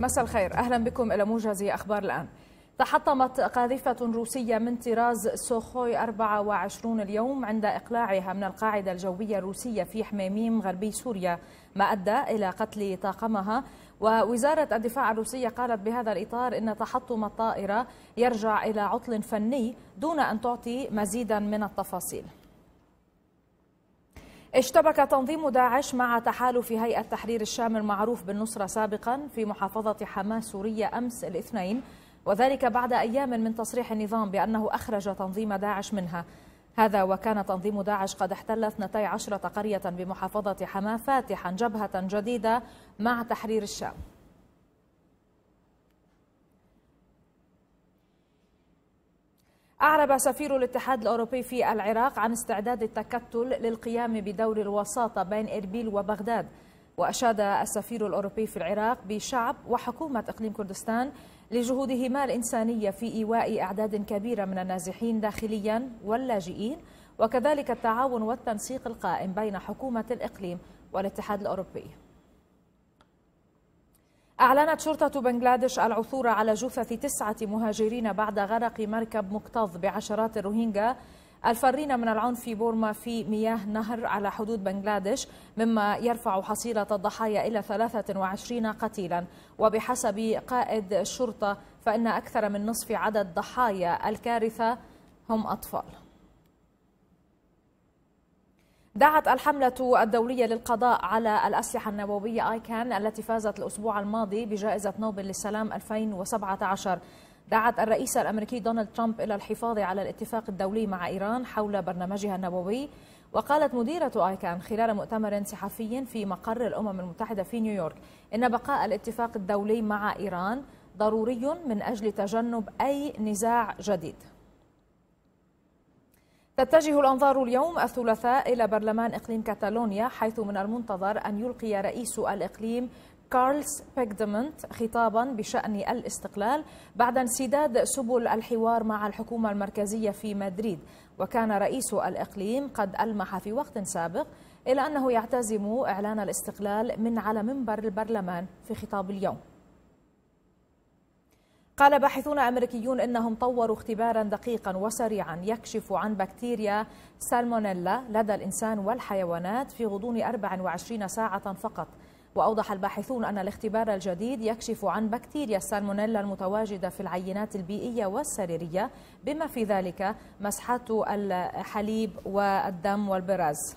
مساء الخير أهلا بكم إلى موجز أخبار الآن تحطمت قاذفة روسية من طراز سوخوي 24 اليوم عند إقلاعها من القاعدة الجوية الروسية في حميميم غربي سوريا ما أدى إلى قتل طاقمها ووزارة الدفاع الروسية قالت بهذا الإطار أن تحطم الطائرة يرجع إلى عطل فني دون أن تعطي مزيدا من التفاصيل اشتبك تنظيم داعش مع تحالف هيئة تحرير الشام المعروف بالنصرة سابقا في محافظة حماة سورية أمس الاثنين وذلك بعد أيام من تصريح النظام بأنه أخرج تنظيم داعش منها هذا وكان تنظيم داعش قد احتل 12 قرية بمحافظة حماة فاتحا جبهة جديدة مع تحرير الشام أعرب سفير الاتحاد الأوروبي في العراق عن استعداد التكتل للقيام بدور الوساطة بين إربيل وبغداد وأشاد السفير الأوروبي في العراق بشعب وحكومة إقليم كردستان لجهودهما الإنسانية في إيواء أعداد كبيرة من النازحين داخليا واللاجئين وكذلك التعاون والتنسيق القائم بين حكومة الإقليم والاتحاد الأوروبي أعلنت شرطة بنغلاديش العثور على جثث تسعة مهاجرين بعد غرق مركب مكتظ بعشرات الروهينجا الفارين من العنف في بورما في مياه نهر على حدود بنغلاديش مما يرفع حصيلة الضحايا إلى 23 قتيلا وبحسب قائد الشرطة فإن أكثر من نصف عدد ضحايا الكارثة هم أطفال دعت الحملة الدولية للقضاء على الأسلحة النووية آيكان التي فازت الأسبوع الماضي بجائزة نوبل للسلام 2017 دعت الرئيس الأمريكي دونالد ترامب إلى الحفاظ على الاتفاق الدولي مع إيران حول برنامجها النووي وقالت مديرة آيكان خلال مؤتمر صحفي في مقر الأمم المتحدة في نيويورك إن بقاء الاتفاق الدولي مع إيران ضروري من أجل تجنب أي نزاع جديد تتجه الأنظار اليوم الثلاثاء إلى برلمان إقليم كاتالونيا حيث من المنتظر أن يلقي رئيس الإقليم كارلس بيكدمنت خطابا بشأن الاستقلال بعد انسداد سبل الحوار مع الحكومة المركزية في مدريد وكان رئيس الإقليم قد ألمح في وقت سابق إلى أنه يعتزم إعلان الاستقلال من على منبر البرلمان في خطاب اليوم قال باحثون أمريكيون إنهم طوروا اختبارا دقيقا وسريعا يكشف عن بكتيريا سالمونيلا لدى الإنسان والحيوانات في غضون 24 ساعة فقط وأوضح الباحثون أن الاختبار الجديد يكشف عن بكتيريا السالمونيلا المتواجدة في العينات البيئية والسريرية بما في ذلك مسحة الحليب والدم والبراز